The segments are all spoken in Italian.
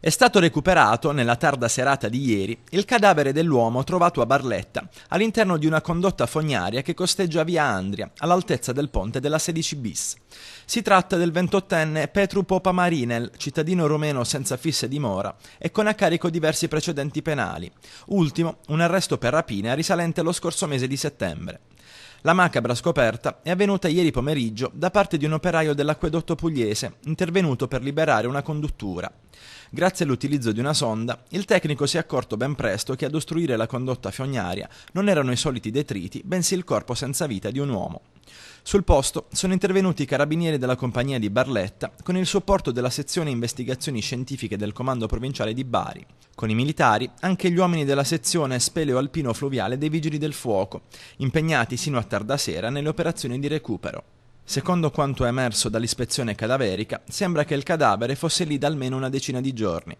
È stato recuperato, nella tarda serata di ieri, il cadavere dell'uomo trovato a Barletta, all'interno di una condotta fognaria che costeggia via Andria, all'altezza del ponte della 16 bis. Si tratta del 28enne Petru Popa Marinel, cittadino romeno senza fisse dimora e con a carico diversi precedenti penali. Ultimo, un arresto per rapina risalente allo scorso mese di settembre. La macabra scoperta è avvenuta ieri pomeriggio da parte di un operaio dell'acquedotto pugliese, intervenuto per liberare una conduttura. Grazie all'utilizzo di una sonda, il tecnico si è accorto ben presto che ad ostruire la condotta fognaria non erano i soliti detriti, bensì il corpo senza vita di un uomo. Sul posto sono intervenuti i carabinieri della compagnia di Barletta con il supporto della sezione investigazioni scientifiche del comando provinciale di Bari. Con i militari anche gli uomini della sezione speleo-alpino fluviale dei Vigili del Fuoco, impegnati sino a tarda sera nelle operazioni di recupero. Secondo quanto è emerso dall'ispezione cadaverica, sembra che il cadavere fosse lì da almeno una decina di giorni.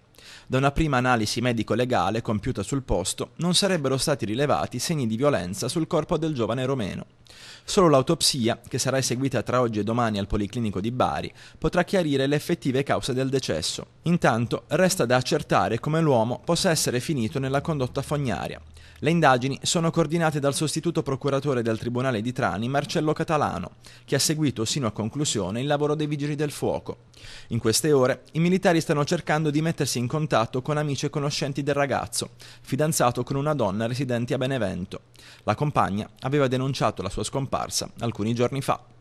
Da una prima analisi medico-legale compiuta sul posto, non sarebbero stati rilevati segni di violenza sul corpo del giovane romeno. Solo l'autopsia, che sarà eseguita tra oggi e domani al Policlinico di Bari, potrà chiarire le effettive cause del decesso. Intanto resta da accertare come l'uomo possa essere finito nella condotta fognaria. Le indagini sono coordinate dal sostituto procuratore del Tribunale di Trani, Marcello Catalano, che ha seguito sino a conclusione il lavoro dei vigili del fuoco. In queste ore i militari stanno cercando di mettersi in contatto con amici e conoscenti del ragazzo, fidanzato con una donna residente a Benevento. La compagna aveva denunciato la sua sua scomparsa alcuni giorni fa.